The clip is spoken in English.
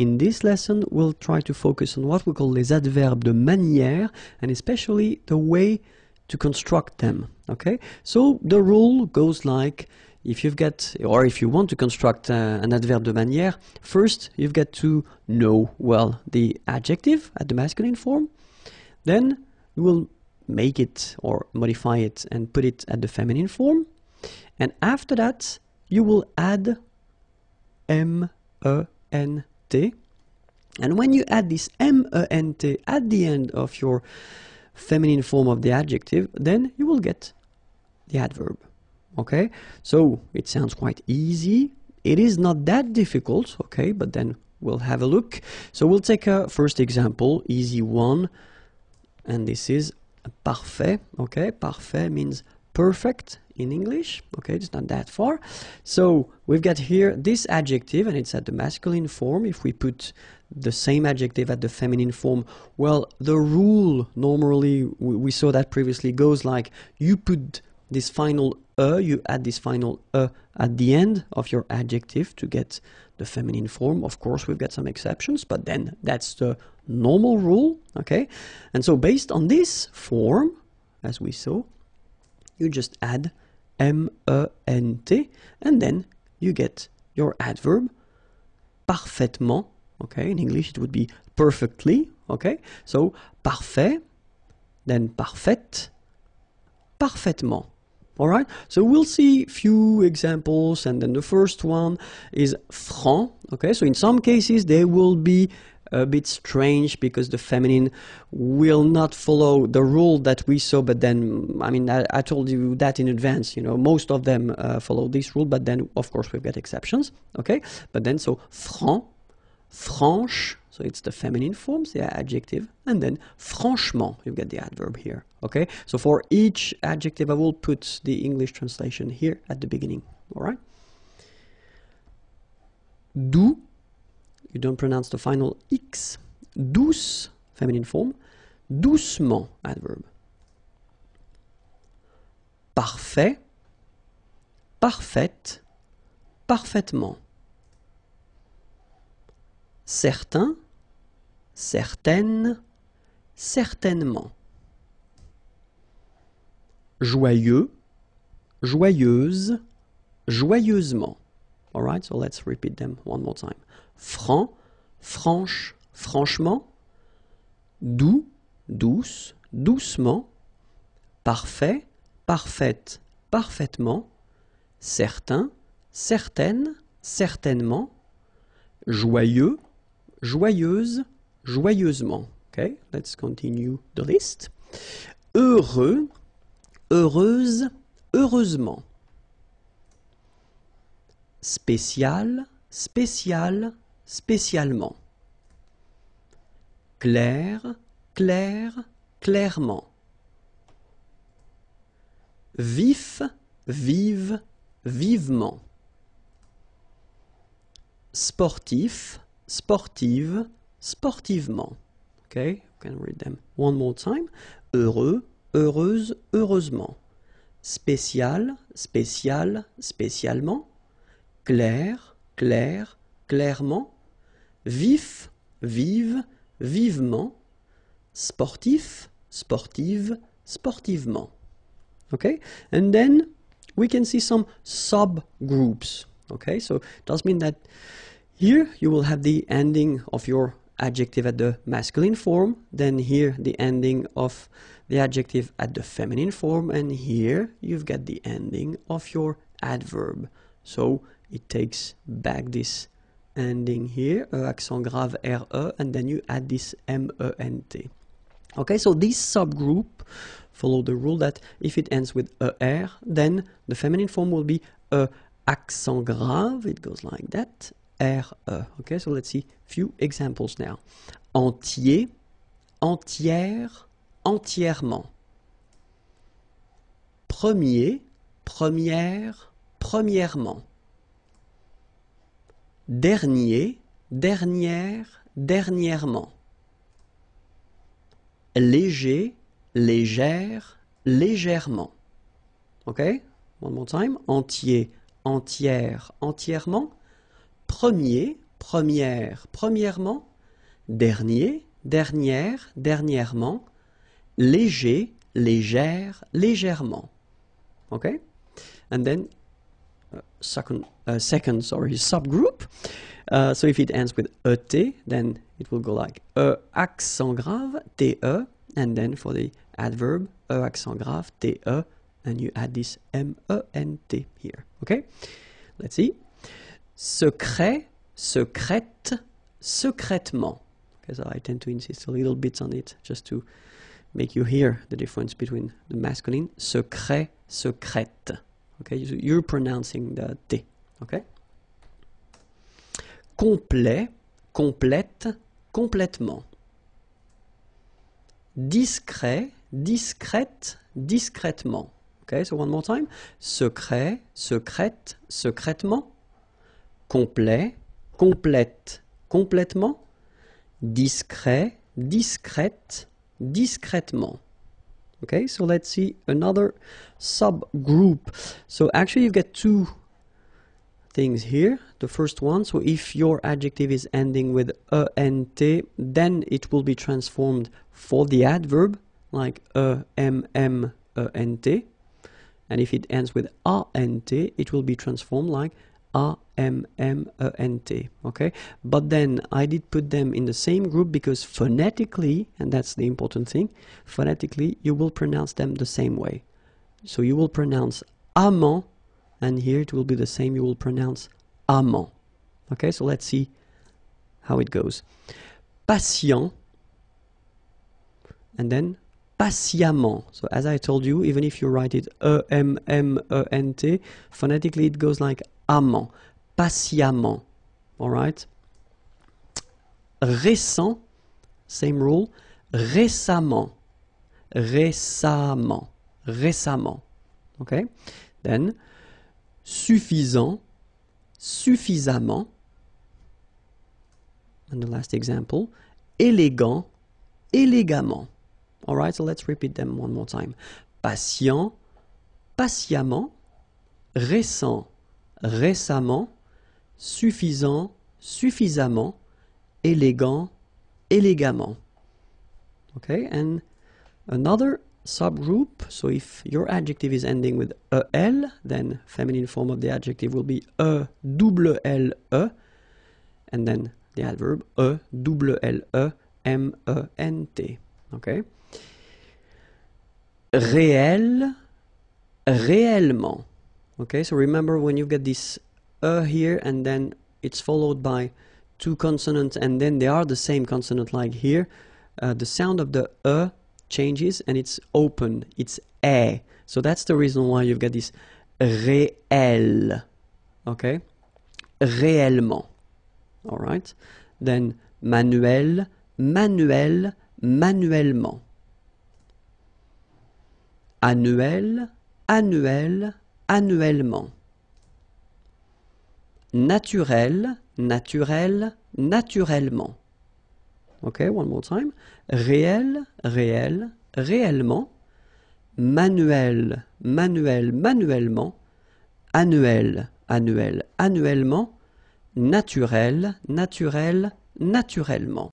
In this lesson, we'll try to focus on what we call les adverbes de manière, and especially the way to construct them, okay? So the rule goes like, if you've got, or if you want to construct uh, an adverb de manière, first you've got to know, well, the adjective at the masculine form, then you will make it or modify it and put it at the feminine form, and after that, you will add M, E, N, T and when you add this ment at the end of your feminine form of the adjective, then you will get the adverb. Okay, so it sounds quite easy. It is not that difficult, okay, but then we'll have a look. So we'll take a first example, easy one, and this is parfait, okay? Parfait means perfect in English, okay? It's not that far. So we've got here this adjective, and it's at the masculine form. If we put the same adjective at the feminine form. Well, the rule normally, we, we saw that previously, goes like you put this final uh, you add this final uh at the end of your adjective to get the feminine form. Of course, we've got some exceptions, but then that's the normal rule, okay? And so based on this form, as we saw, you just add M-E-N-T, and then you get your adverb parfaitement Okay, in English it would be perfectly. Okay, so parfait, then parfaite, parfaitement. All right, so we'll see few examples, and then the first one is franc. Okay, so in some cases they will be a bit strange because the feminine will not follow the rule that we saw. But then, I mean, I, I told you that in advance. You know, most of them uh, follow this rule, but then of course we've got exceptions. Okay, but then so franc franche, so it's the feminine form, the adjective, and then franchement, you get the adverb here. Okay, so for each adjective, I will put the English translation here at the beginning. All right. Doux, you don't pronounce the final X. Douce, feminine form. Doucement, adverb. Parfait, parfaite, parfaitement. certains, certaines, certainement. Joyeux, joyeuse, joyeusement. All right, so let's repeat them one more time. Franc, franche, franchement. Doux, douce, doucement. Parfait, parfaite, parfaitement. Certain, certaines, certainement. Joyeux, joyeuse, joyeusement. Okay, let's continue the list. Heureux, heureuse, heureusement. Spécial, spécial, spécialement. Clair, clair, clairement. Vif, vive, vivement. Sportif, sportive, sportivement. Okay, you can read them one more time. Heureux, heureuse, heureusement. Spécial, spécial, spécialement. Clair, claire, clairement. Vif, vive, vivement. Sportif, sportive, sportivement. Okay, and then we can see some subgroups. Okay, so it does mean that Here you will have the ending of your adjective at the masculine form, then here the ending of the adjective at the feminine form, and here you've got the ending of your adverb. So it takes back this ending here, e accent grave RE, and then you add this MENT. Okay, so this subgroup follow the rule that if it ends with ER, then the feminine form will be E accent grave, it goes like that, R-E. so let's see few examples now. Entier, entière, entièrement. Premier, première, premièrement. Dernier, dernière, dernièrement. Léger, légère, légèrement. OK? One more time. Entier, entière, entièrement premier, première, premièrement, dernier, dernière, dernièrement, léger, légère, légèrement. Okay? And then uh, second, uh, second, sorry, subgroup. Uh, so if it ends with et, then it will go like e accent grave, te, and then for the adverb e accent grave, te, and you add this m e n t here. Okay? Let's see secret, secrète, secrètement. Okay, I tend to insist a little bit on it just to make you hear the difference between the masculine, secret, secrète. Okay, so you're pronouncing the T. Okay? Complet, complète, complètement. Discret, discrète, discrètement. Okay, so one more time. Secret, secrète, secrètement. complet, complète, complètement, discret, discrète, discrètement. Okay, so let's see another subgroup. So actually you get two things here. The first one, so if your adjective is ending with ent, then it will be transformed for the adverb like emment. And if it ends with ant, it will be transformed like a M M E N T. Okay, but then I did put them in the same group because phonetically, and that's the important thing, phonetically you will pronounce them the same way. So you will pronounce amant, and here it will be the same. You will pronounce amant. Okay, so let's see how it goes. Patient, and then patiemment. So as I told you, even if you write it E M M E N T, phonetically it goes like amant, patiemment. All right? Récent, same rule, récemment, récemment, récemment. OK? Then, suffisant, suffisamment. And the last example, élégant, élégamment. All right, so let's repeat them one more time. Patient, patiemment, récent, récemment, suffisant, suffisamment, élégant, élégamment. Okay, and another subgroup, so if your adjective is ending with el, then feminine form of the adjective will be e double l e, and then the adverb e double l e m e n t. Okay. Réel, réellement. okay so remember when you get this uh here and then it's followed by two consonants and then they are the same consonant like here uh, the sound of the uh changes and it's open it's a so that's the reason why you've got this réel okay réellement all right then manuel manuel manuellement annuel annuel annuellement. Naturel, naturel, naturellement. OK, one more time. Réel, réel, réellement. Manuel, manuel, manuellement. Annuel, annuel, annuellement. Naturel, naturel, naturellement.